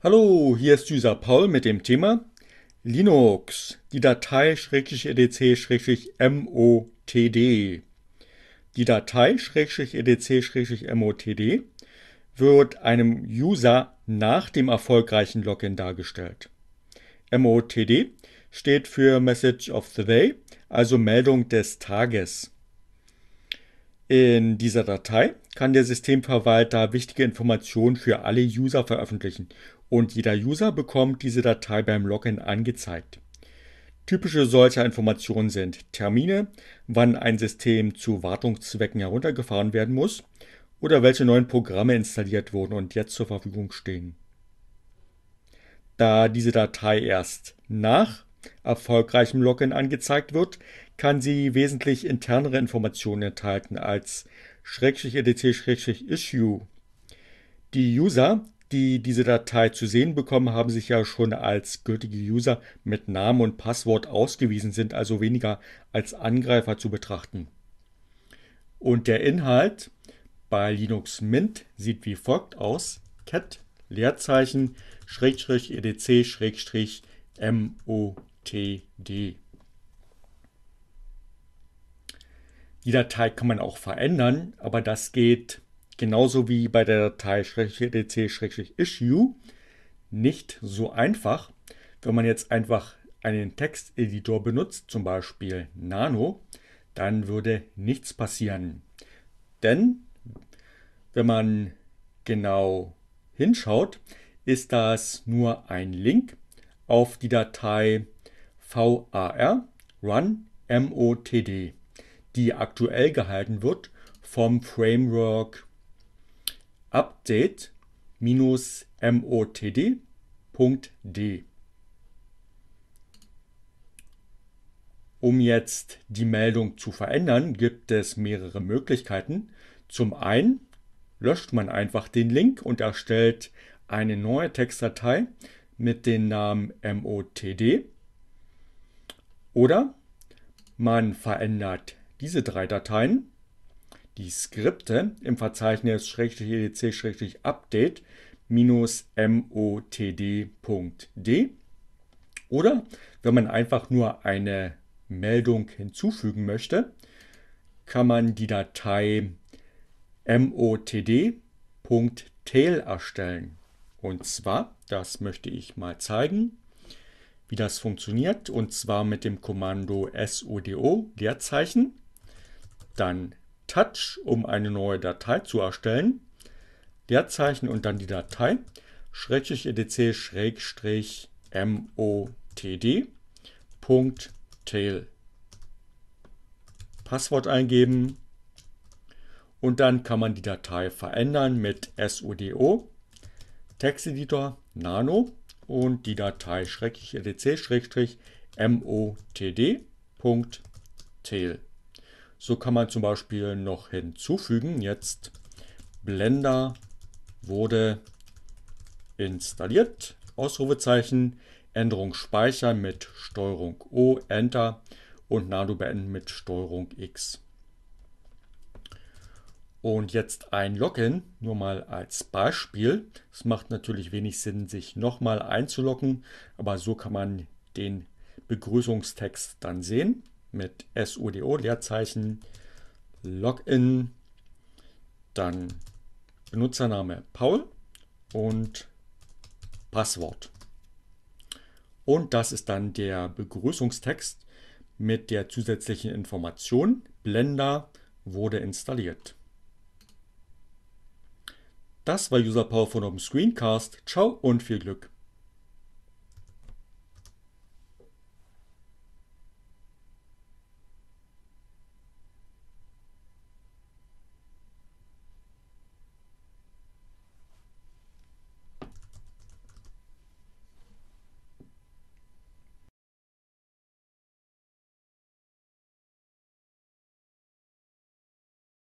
Hallo, hier ist Süßer Paul mit dem Thema Linux, die Datei edc-motd. Die Datei edc-motd wird einem User nach dem erfolgreichen Login dargestellt. MOTD steht für Message of the Day, also Meldung des Tages. In dieser Datei kann der Systemverwalter wichtige Informationen für alle User veröffentlichen und jeder User bekommt diese Datei beim Login angezeigt. Typische solcher Informationen sind Termine, wann ein System zu Wartungszwecken heruntergefahren werden muss oder welche neuen Programme installiert wurden und jetzt zur Verfügung stehen. Da diese Datei erst nach erfolgreichem Login angezeigt wird, kann sie wesentlich internere Informationen enthalten als edc-issue. Die User, die diese Datei zu sehen bekommen, haben sich ja schon als gültige User mit Namen und Passwort ausgewiesen, sind also weniger als Angreifer zu betrachten. Und der Inhalt bei Linux Mint sieht wie folgt aus: cat Leerzeichen Schrägstrich edc Schrägstrich motd. Die Datei kann man auch verändern, aber das geht genauso wie bei der Datei dc-issue nicht so einfach. Wenn man jetzt einfach einen Texteditor benutzt, zum Beispiel Nano, dann würde nichts passieren. Denn wenn man genau hinschaut, ist das nur ein Link auf die Datei var run motd die aktuell gehalten wird vom Framework update-motd.d. Um jetzt die Meldung zu verändern, gibt es mehrere Möglichkeiten. Zum einen löscht man einfach den Link und erstellt eine neue Textdatei mit dem Namen MOTD. Oder man verändert diese drei Dateien, die Skripte im Verzeichnis /edc-update motd.d oder wenn man einfach nur eine Meldung hinzufügen möchte, kann man die Datei motd.tail erstellen. Und zwar, das möchte ich mal zeigen, wie das funktioniert, und zwar mit dem Kommando sudo, Leerzeichen dann Touch, um eine neue Datei zu erstellen, Leerzeichen und dann die Datei, schrägstrich edc schrägstrich motd.tail. Passwort eingeben und dann kann man die Datei verändern mit sudo, Texteditor, nano und die Datei schrägstrich edc schrägstrich motd.tail. So kann man zum Beispiel noch hinzufügen, jetzt Blender wurde installiert, Ausrufezeichen, Änderung speichern mit Steuerung O, Enter und Nano beenden mit Steuerung X. Und jetzt ein Login, nur mal als Beispiel. Es macht natürlich wenig Sinn, sich nochmal einzuloggen, aber so kann man den Begrüßungstext dann sehen mit SUDO, Leerzeichen, Login, dann Benutzername Paul und Passwort. Und das ist dann der Begrüßungstext mit der zusätzlichen Information, Blender wurde installiert. Das war User Power von OpenScreencast. Ciao und viel Glück!